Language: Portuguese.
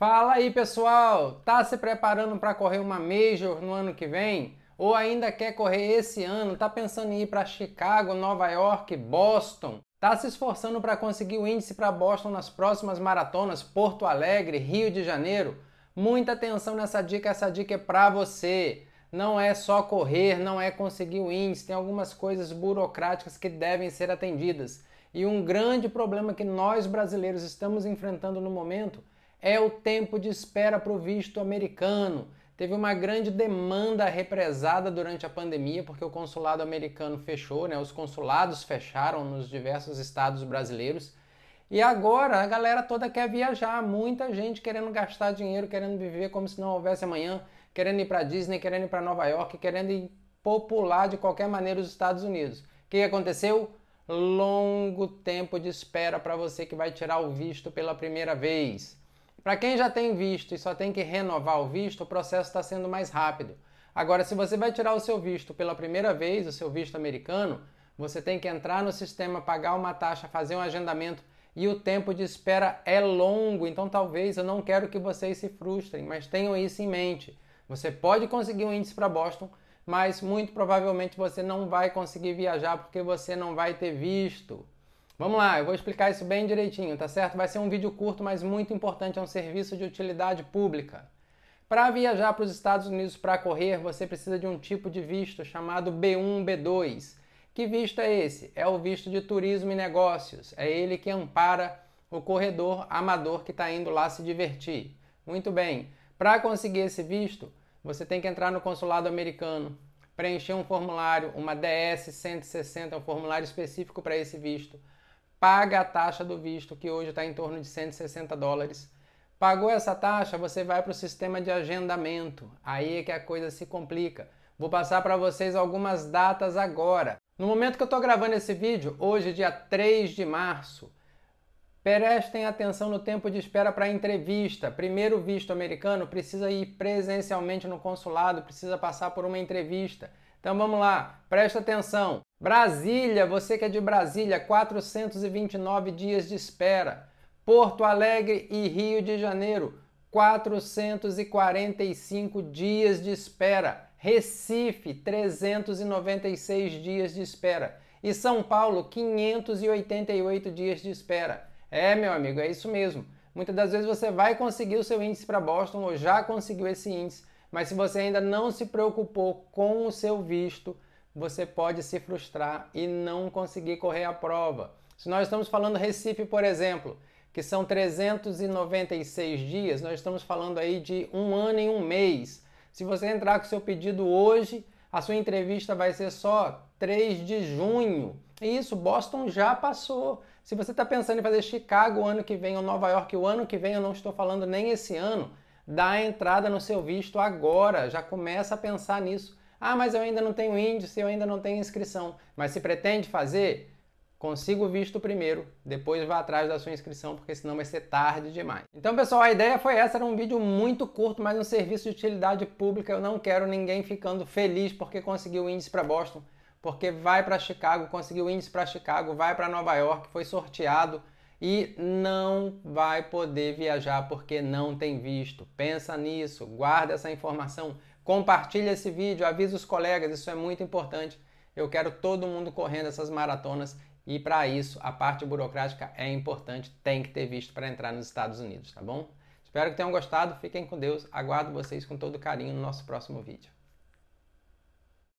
Fala aí pessoal, tá se preparando para correr uma major no ano que vem? Ou ainda quer correr esse ano? Tá pensando em ir para Chicago, Nova York, Boston? Tá se esforçando para conseguir o índice para Boston nas próximas maratonas Porto Alegre, Rio de Janeiro? Muita atenção nessa dica, essa dica é para você. Não é só correr, não é conseguir o índice, tem algumas coisas burocráticas que devem ser atendidas. E um grande problema que nós brasileiros estamos enfrentando no momento é o tempo de espera para o visto americano. Teve uma grande demanda represada durante a pandemia, porque o consulado americano fechou, né? Os consulados fecharam nos diversos estados brasileiros. E agora a galera toda quer viajar, muita gente querendo gastar dinheiro, querendo viver como se não houvesse amanhã, querendo ir para Disney, querendo ir para Nova York, querendo ir popular de qualquer maneira os Estados Unidos. O que aconteceu? Longo tempo de espera para você que vai tirar o visto pela primeira vez. Para quem já tem visto e só tem que renovar o visto, o processo está sendo mais rápido. Agora, se você vai tirar o seu visto pela primeira vez, o seu visto americano, você tem que entrar no sistema, pagar uma taxa, fazer um agendamento e o tempo de espera é longo. Então, talvez eu não quero que vocês se frustrem, mas tenham isso em mente. Você pode conseguir um índice para Boston, mas muito provavelmente você não vai conseguir viajar porque você não vai ter visto. Vamos lá, eu vou explicar isso bem direitinho, tá certo? Vai ser um vídeo curto, mas muito importante, é um serviço de utilidade pública. Para viajar para os Estados Unidos para correr, você precisa de um tipo de visto chamado B1, B2. Que visto é esse? É o visto de turismo e negócios. É ele que ampara o corredor amador que está indo lá se divertir. Muito bem. Para conseguir esse visto, você tem que entrar no consulado americano, preencher um formulário, uma DS 160, um formulário específico para esse visto paga a taxa do visto, que hoje está em torno de 160 dólares. Pagou essa taxa, você vai para o sistema de agendamento. Aí é que a coisa se complica. Vou passar para vocês algumas datas agora. No momento que eu estou gravando esse vídeo, hoje, dia 3 de março, prestem atenção no tempo de espera para entrevista. Primeiro visto americano precisa ir presencialmente no consulado, precisa passar por uma entrevista. Então vamos lá, presta atenção. Brasília, você que é de Brasília, 429 dias de espera. Porto Alegre e Rio de Janeiro, 445 dias de espera. Recife, 396 dias de espera. E São Paulo, 588 dias de espera. É, meu amigo, é isso mesmo. Muitas das vezes você vai conseguir o seu índice para Boston ou já conseguiu esse índice mas se você ainda não se preocupou com o seu visto, você pode se frustrar e não conseguir correr a prova. Se nós estamos falando Recife, por exemplo, que são 396 dias, nós estamos falando aí de um ano e um mês. Se você entrar com seu pedido hoje, a sua entrevista vai ser só 3 de junho. isso, Boston já passou. Se você está pensando em fazer Chicago o ano que vem ou Nova York o ano que vem, eu não estou falando nem esse ano, dá a entrada no seu visto agora, já começa a pensar nisso. Ah, mas eu ainda não tenho índice, eu ainda não tenho inscrição. Mas se pretende fazer, consiga o visto primeiro, depois vá atrás da sua inscrição, porque senão vai ser tarde demais. Então, pessoal, a ideia foi essa, era um vídeo muito curto, mas um serviço de utilidade pública, eu não quero ninguém ficando feliz porque conseguiu o índice para Boston, porque vai para Chicago, conseguiu o índice para Chicago, vai para Nova York, foi sorteado e não vai poder viajar porque não tem visto. Pensa nisso, guarda essa informação, compartilha esse vídeo, avisa os colegas, isso é muito importante. Eu quero todo mundo correndo essas maratonas e para isso a parte burocrática é importante, tem que ter visto para entrar nos Estados Unidos, tá bom? Espero que tenham gostado, fiquem com Deus, aguardo vocês com todo carinho no nosso próximo vídeo.